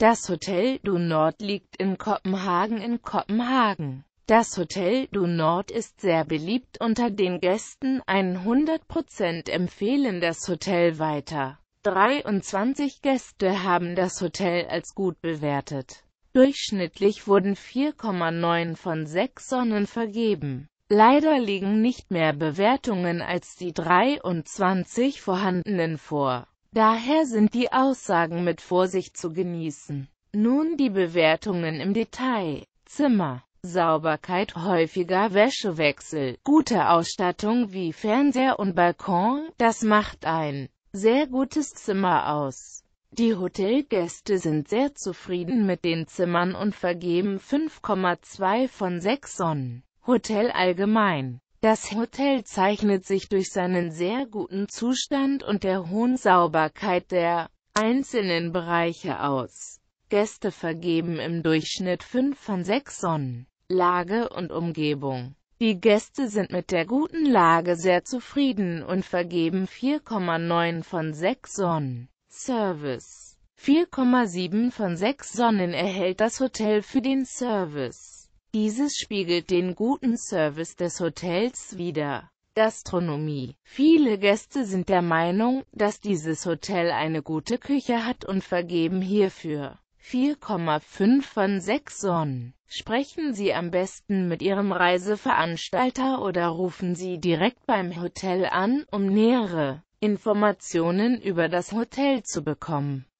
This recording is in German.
Das Hotel Du Nord liegt in Kopenhagen in Kopenhagen. Das Hotel Du Nord ist sehr beliebt unter den Gästen, 100% empfehlen das Hotel weiter. 23 Gäste haben das Hotel als gut bewertet. Durchschnittlich wurden 4,9 von 6 Sonnen vergeben. Leider liegen nicht mehr Bewertungen als die 23 vorhandenen vor. Daher sind die Aussagen mit Vorsicht zu genießen. Nun die Bewertungen im Detail. Zimmer. Sauberkeit, häufiger Wäschewechsel, gute Ausstattung wie Fernseher und Balkon, das macht ein sehr gutes Zimmer aus. Die Hotelgäste sind sehr zufrieden mit den Zimmern und vergeben 5,2 von 6 Sonnen. Hotel allgemein das Hotel zeichnet sich durch seinen sehr guten Zustand und der hohen Sauberkeit der einzelnen Bereiche aus. Gäste vergeben im Durchschnitt 5 von 6 Sonnen. Lage und Umgebung. Die Gäste sind mit der guten Lage sehr zufrieden und vergeben 4,9 von 6 Sonnen. Service 4,7 von 6 Sonnen erhält das Hotel für den Service. Dieses spiegelt den guten Service des Hotels wider. Gastronomie. Viele Gäste sind der Meinung, dass dieses Hotel eine gute Küche hat und vergeben hierfür 4,5 von 6 Sonnen. Sprechen Sie am besten mit Ihrem Reiseveranstalter oder rufen Sie direkt beim Hotel an, um nähere Informationen über das Hotel zu bekommen.